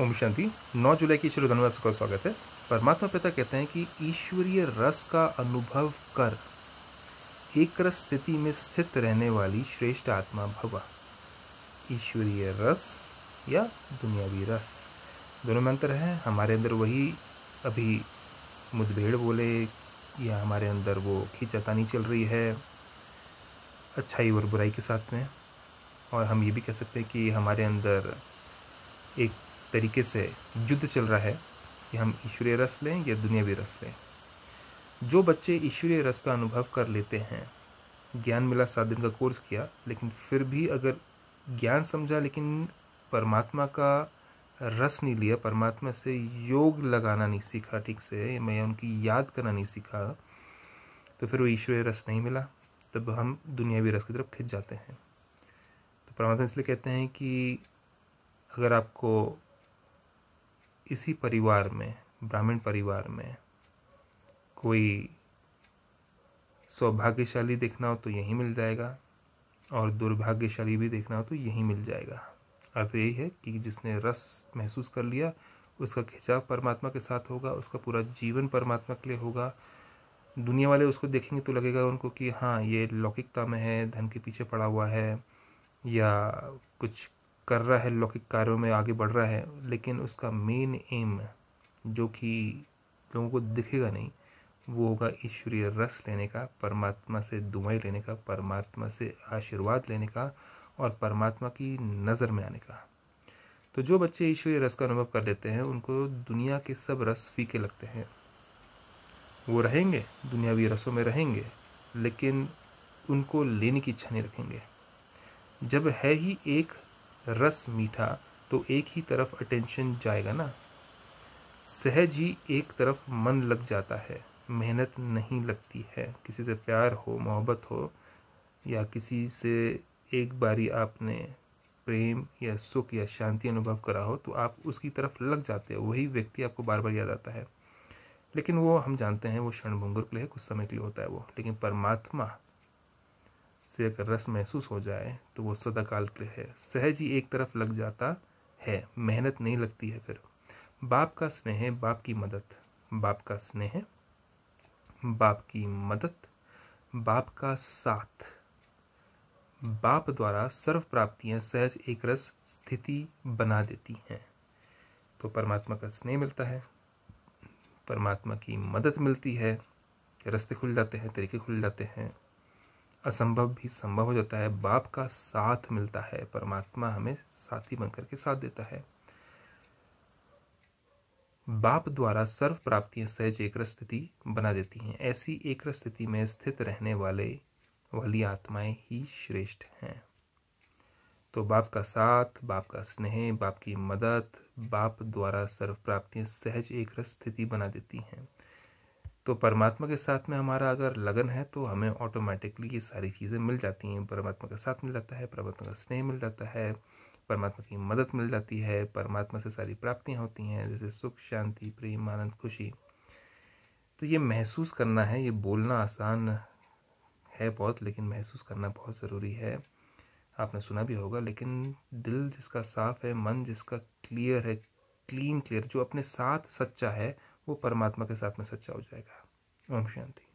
ओम शांति 9 जुलाई की शुरू धन्यवाद का स्वागत है परमात्मा पिता कहते हैं कि ईश्वरीय रस का अनुभव कर एक रस स्थिति में स्थित रहने वाली श्रेष्ठ आत्मा भवा ईश्वरीय रस या दुनियावी रस दोनों में अंतर है हमारे अंदर वही अभी मुठभेड़ बोले या हमारे अंदर वो खींचातानी चल रही है अच्छाई और बुराई के साथ में और हम ये भी कह सकते हैं कि हमारे अंदर एक तरीके से युद्ध चल रहा है कि हम ईश्वरीय रस लें या दुनियावी रस लें जो बच्चे ईश्वरीय रस का अनुभव कर लेते हैं ज्ञान मिला सात दिन का कोर्स किया लेकिन फिर भी अगर ज्ञान समझा लेकिन परमात्मा का रस नहीं लिया परमात्मा से योग लगाना नहीं सीखा ठीक से मैं उनकी याद करना नहीं सीखा तो फिर वो ईश्वरीय रस नहीं मिला तब हम दुनियावी रस की तरफ खिंच जाते हैं तो परमात्मा इसलिए कहते हैं कि अगर आपको इसी परिवार में ब्राह्मण परिवार में कोई सौभाग्यशाली देखना हो तो यहीं मिल जाएगा और दुर्भाग्यशाली भी देखना हो तो यहीं मिल जाएगा अर्थ यही है कि जिसने रस महसूस कर लिया उसका खिंचाव परमात्मा के साथ होगा उसका पूरा जीवन परमात्मा के लिए होगा दुनिया वाले उसको देखेंगे तो लगेगा उनको कि हाँ ये लौकिकता में है धन के पीछे पड़ा हुआ है या कुछ कर रहा है लौकिक कार्यों में आगे बढ़ रहा है लेकिन उसका मेन एम जो कि लोगों को दिखेगा नहीं वो होगा ईश्वरीय रस लेने का परमात्मा से दुआई लेने का परमात्मा से आशीर्वाद लेने का और परमात्मा की नज़र में आने का तो जो बच्चे ईश्वरीय रस का अनुभव कर लेते हैं उनको दुनिया के सब रस फीके लगते हैं वो रहेंगे दुनियावी रसों में रहेंगे लेकिन उनको लेने की इच्छा नहीं रखेंगे जब है ही एक रस मीठा तो एक ही तरफ अटेंशन जाएगा ना सहज ही एक तरफ मन लग जाता है मेहनत नहीं लगती है किसी से प्यार हो मोहब्बत हो या किसी से एक बारी आपने प्रेम या सुख या शांति अनुभव करा हो तो आप उसकी तरफ लग जाते हैं वही व्यक्ति आपको बार बार याद आता है लेकिन वो हम जानते हैं वो क्षण के लिए कुछ समय के लिए होता है वो लेकिन परमात्मा से अगर रस महसूस हो जाए तो वो सदाकाल के है सहज ही एक तरफ लग जाता है मेहनत नहीं लगती है फिर बाप का स्नेह बाप की मदद बाप का स्नेह बाप की मदद बाप का साथ बाप द्वारा सर्व प्राप्तियां सहज एक रस स्थिति बना देती हैं तो परमात्मा का स्नेह मिलता है परमात्मा की मदद मिलती है रास्ते खुल जाते हैं तरीके खुल जाते हैं असंभव भी संभव हो जाता है बाप का साथ मिलता है परमात्मा हमें साथी बनकर के साथ देता है बाप द्वारा सर्व प्राप्तियां सहज एक स्थिति बना देती हैं ऐसी एक स्थिति में स्थित रहने वाले वाली आत्माएं ही श्रेष्ठ हैं तो बाप का साथ बाप का स्नेह बाप की मदद बाप द्वारा सर्व प्राप्तियां सहज एक स्थिति बना देती हैं तो परमात्मा के साथ में हमारा अगर लगन है तो हमें ऑटोमेटिकली ये सारी चीज़ें मिल जाती हैं परमात्मा का साथ मिल जाता है परमात्मा का स्नेह मिल जाता है परमात्मा की मदद मिल जाती है परमात्मा से सारी प्राप्तियाँ होती हैं जैसे सुख शांति प्रेम आनंद खुशी तो ये महसूस करना है ये बोलना आसान है बहुत लेकिन महसूस करना बहुत ज़रूरी है आपने सुना भी होगा लेकिन दिल जिसका साफ़ है मन जिसका क्लियर है क्लीन क्लियर जो अपने साथ सच्चा है वो परमात्मा के साथ में सच्चा हो जाएगा ओम शांति